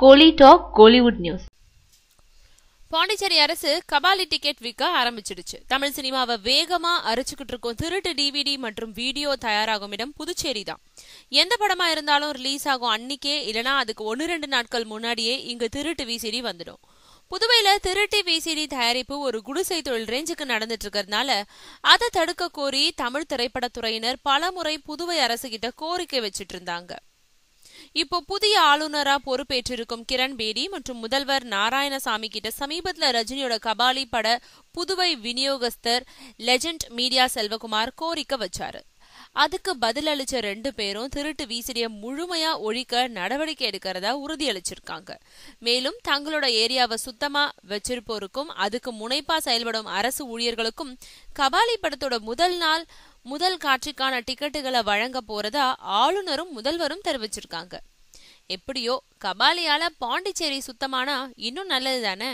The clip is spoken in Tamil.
கோலி டாக் கோலிவுட் நியூஸ் பாண்டிச்சேரி அரசு கபாலி டிக்கெட் விற்க ஆரம்பிச்சிடுச்சு தமிழ் சினிமாவை வேகமா அரைச்சுக்கிட்டு இருக்கும் திருட்டு டிவிடி மற்றும் வீடியோ தயாராகும் இடம் புதுச்சேரி தான் எந்த படமா இருந்தாலும் ரிலீஸ் ஆகும் அன்னைக்கே இல்லனா அதுக்கு ஒன்னு ரெண்டு நாட்கள் முன்னாடியே இங்க திருட்டு விசிடி வந்துடும் புதுவையில திருட்டி விசிடி தயாரிப்பு ஒரு குடிசை தொழில் ரேஞ்சுக்கு நடந்துட்டு இருக்கிறதுனால அதை தடுக்க கோரி தமிழ் திரைப்படத்துறையினர் பலமுறை புதுவை அரசு கிட்ட கோரிக்கை வச்சிட்டு இருந்தாங்க இப்போ புதிய ஆளுநரா பொறுப்பேற்றிருக்கும் கிரண் பேடி மற்றும் முதல்வர் நாராயணசாமி கிட்ட சமீபத்துல ரஜினியோட கபாலி பட புதுவை விநியோகஸ்தர் லெஜண்ட் மீடியா செல்வகுமார் கோரிக்கை வச்சாரு அதுக்கு பதிலளிச்ச ரெண்டு பேரும் திருட்டு வீசிடிய முழுமையா ஒழிக்க நடவடிக்கை எடுக்கிறதா உறுதியளிச்சிருக்காங்க மேலும் தங்களோட ஏரியாவை சுத்தமா வச்சிருப்போருக்கும் அதுக்கு முனைப்பா செயல்படும் அரசு ஊழியர்களுக்கும் கபாலி படத்தோட முதல் நாள் முதல் காட்சிக்கான டிக்கெட்டுகளை வழங்க போறதா ஆளுநரும் முதல்வரும் தெரிவிச்சிருக்காங்க எப்படியோ கபாலியால பாண்டிச்சேரி சுத்தமானா இன்னும் நல்லது தானே